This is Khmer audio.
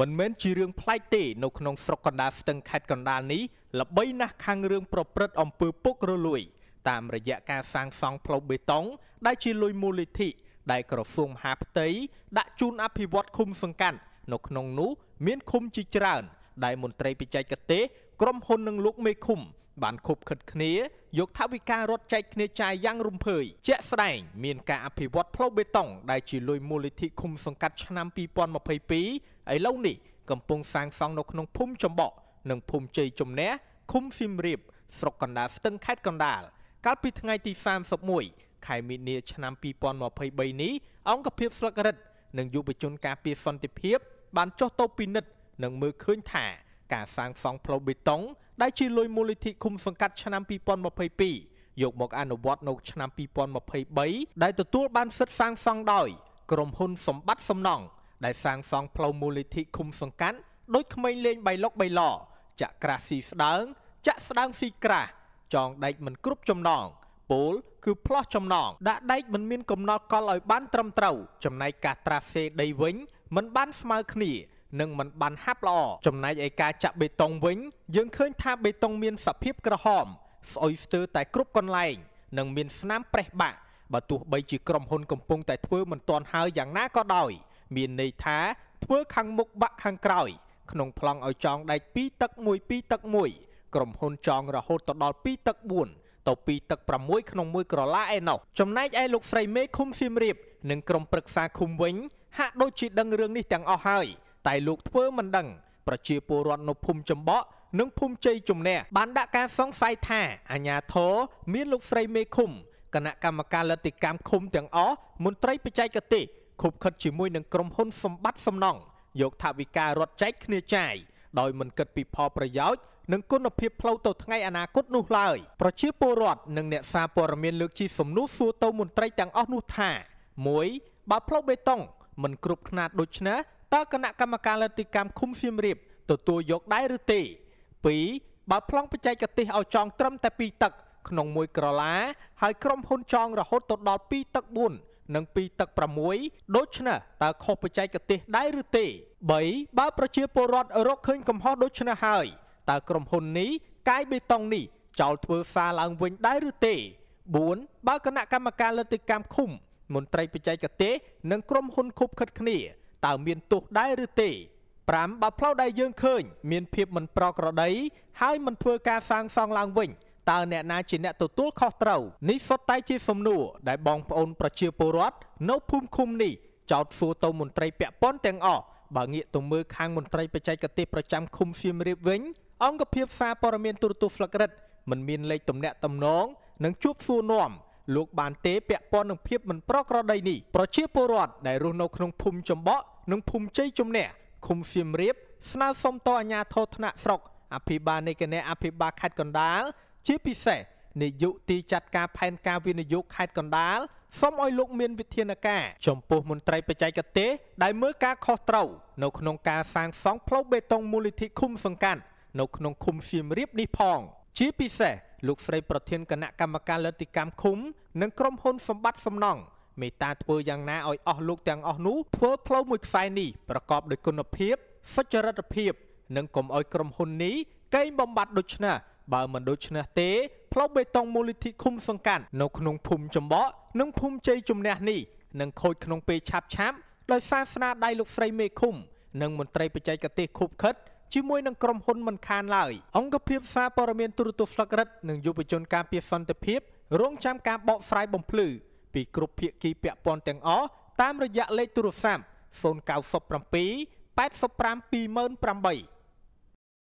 មិនមែនជារឿងប្លែកទេនៅក្នុងស្រុកកណ្ដាលស្ទឹងខេត្តកណ្ដាលនេះល្បីណាស់ខាងរឿងប្រព្រឹត្តអំពើពុករលួយតាមរយៈការសាងសង់ផ្លូវបេតុងដែលជាលុយមូលនិធិដែលក្រសួងមហាផ្ទៃដាក់ជូនអភិវឌ្ឍឃុំសង្កាត់ នៅក្នុងនោះមានឃុំជាច្រើន ដែលមន្ត្រីបច្ចេកទេសក្រុមហ៊ុននិងលោកមេឃុំបានខົບខិតគ្នាយកថវិការរត់ចែកគ្នាចាយយ៉ាងរំភើយជាក់ស្ដែងមានការអភិវឌ្ឍផ្លូវបេតុង ដែលជាលុយមូលនិធិឃុំសង្កាត់ឆ្នាំ2022ឥឡូវនេះកំពុងសាងសង់នៅក្នុងភូមិចំបក់និងភូមិជ័យជំនះឃុំសៀមរាបស្រុកកណ្ដាលស្ទឹងខេត្តកណ្ដាលកាលពីថ្ងៃទី31ខែមីនាឆ្នាំ2023នេះអង្គភាពស្លឹករឹតនិងយុវជនការពារសន្តិភាព បានចុះទៅពិនិត្យនិងមើលឃើញថា ការសាងសង់ផ្លូវបេតុងដែលជាលុយមូលនិធិឃុំសង្កាត់ឆ្នាំ2022យកមកអនុវត្តនៅ ឆ្នាំ2023ដែលទទួលបាន សិទ្ធិសាងសង់ដោយក្រុមហ៊ុនសម្បត្តិសំណង់ដែលសាងសង់ផ្លូវមូលនិធិឃុំសង្កាត់ដោយក្មេងលេងបៃលុកបៃឡចាក់ក្រាស់ស៊ីស្ដើង ចាក់ស្ដើងស៊ីក្រាស់ចងដែកមិនគ្រប់ចំណងពលគឺផ្លោះចំណងដាក់ដែកមិនមានកំណត់កលឲ្យបានត្រឹមត្រូវ ចំណែកការត្រាសេដីវិញ មិនបានស្មើគ្នានិងមិនបានហាប់ល្អចំណែកឯការចាក់បេតុងវិញយើងឃើញថាបេតុងមានសភាពក្រហម ស្អុយស្ទើរតែគ្រប់កន្លែងនិងមានស្នាមប្រេះបាក់បើទោះបីជាក្រុមហ៊ុនកំពុងតែធ្វើមិនទាន់ហើយយ៉ាងណាក៏ដោយមានន័យថាធ្វើខាងមុខបាក់ខាងក្រោយ ក្នុងប្លង់ឲ្យចងដែក2ទឹក1 2ទឹក1ក្រុមហ៊ុនចងរហូតទៅដល់2ទឹក4ទៅ2ទឹក6ក្នុងមួយក្រឡាឯណោះចំណែកឯលោកស្រីមេឃុំសៀមរាបនិងក្រុមប្រឹក្សាឃុំវិញ ហាក់ដូចជាដឹងរឿងនេះទាំងអស់ហើយតែលោកធ្វើមិនដឹង ប្រជាពលរដ្ឋនៅភូមិចំបក់ និងភូមិជ័យជំនះបានដាក់ការសង្ស័យថាអាញាធរមានលោកស្រីមេឃុំគណៈកម្មការលទ្ធិកម្មឃុំទាំងអស់មន្ត្រីបច្ចេកទេសខុបខិតជាមួយនឹងក្រុមហ៊ុនសម្បត្តិសំណង់យកថាវិការរត់ចែកគ្នាចាយដោយមិនគិតពីផលប្រយោជន៍និងគុណភាពផ្លូវទៅថ្ងៃអនាគតនោះឡើយប្រជាពលរដ្ឋនិងអ្នកសារព័ត៌មានលើកជាសំណួរសួរទៅមន្ត្រីទាំងអស់នោះថា1បើផ្លូវបេតុងមិនគ្រប់ຂະຫນាតដូច្នេះតើគណៈកម្មការលទ្ធិកម្មឃុំសៀមរាបទទួលយកដែរឬទេ2បើប្លង់បច្ចេកទេសឲ្យចងត្រឹមតែ2ទឹកក្នុងមួយក្រឡាហើយក្រុមហ៊ុនចងរហូតទៅដល់2ទឹក4និង2ទឹក6ដូច្នេះតើខុសបច្ចេកទេសដែរឬទេ3បើប្រជាពលរដ្ឋរកឃើញកំហុសដូច្នេះហើយតើក្រុមហ៊ុននេះកាយបេតុងនេះចោលធ្វើសារឡើងវិញដែរឬទេ4បើគណៈកម្មការលទ្ធិកម្មឃុំ មន្ត្រីបច្ចេកទេសនិងក្រុមហ៊ុនខុបខិតគ្នាតើមានទោសដែរឬទេ5បើផ្លូវដែលយើងឃើញ មានភាពមិនប្រក្រតីហើយមិនធ្វើការសាងសង់ឡើងវិញ តើអ្នកណាជាអ្នកទទួលខុសត្រូវនេះសុទ្ធតែជាសំណួរដែលបងប្អូនប្រជាពលរដ្ឋនៅភូមិឃុំនេះចោទសួរទៅមន្ត្រីពាក់ព័ន្ធទាំងអស់បើងាកទៅមើលខាងមន្ត្រីបច្ចេកទេសប្រចាំឃុំសៀមរាបវិញអង្គភាពសារព័ត៌មានទូរទស្សន៍ស្លឹករឹតមិនមានលេខទំនាក់ទំនងនិងជួបសួរនាំលោកបានទេពាក់ព័ន្ធនឹងភាពមិនប្រក្រតីនេះប្រជាពលរដ្ឋដែលរស់នៅក្នុងភូមិចំបក់និងភូមិជ័យជំនះឃុំសៀមរាបស្នើសុំតអាជ្ញាធរថ្នាក់ស្រុក អភិបាលនៃគណៈអភិបាលខេត្តកណ្ដាលជាពិសេសនាយកទីចាត់ការផែនការវិនិយោគខេត្តកណ្ដាលសូមឲ្យលោកមានវិធានការ ចំពោះមន្ត្រីបច្ចេកទេសដែលមើលការខុសត្រូវនៅក្នុងការសាងសង់ផ្លូវបេតុងមូលនិធិឃុំ សង្កាត់នៅក្នុងឃុំសៀមរាបនេះផង ជាពិសេសលោកស្រីប្រធានគណៈកម្មការលទ្ធិកម្មឃុំនិងក្រុមហ៊ុនសម្បត្តិសំណង់មេត្តាធ្វើយ៉ាងណាឲ្យអស់លោកទាំងអស់នោះធ្វើផ្លូវមួយខ្សែនេះប្រកបដោយគុណភាពសុចរិតភាពនិងកុំឲ្យក្រុមហ៊ុននេះកេងបំបត្តិដូចឆ្នាំបើមិនដូច្នេះទេផ្លូវបេតុងមូលនិធិឃុំសង្កាត់នៅក្នុងភូមិចំបក់និងភូមិជ័យជំនះនេះនឹងខូចក្នុងពេលឆាប់ឆាប់ដោយសារស្នាដៃលោកស្រីមេឃុំនិងមន្ត្រីបច្ចេកទេសខូបខិតជាមួយនឹងក្រុមហ៊ុនមិនខានឡើយអង្គភាពសារព័ត៌មានទូរទស្សន៍ស្លឹករិតនិងយុវជនការពារសន្តិភាព រងចាំការបកស្រាយបំភ្លឺពីគ្រប់ភាគីពាក់ព័ន្ធទាំងអស់តាមរយៈលេខទូរស័ព្ទ097 8528008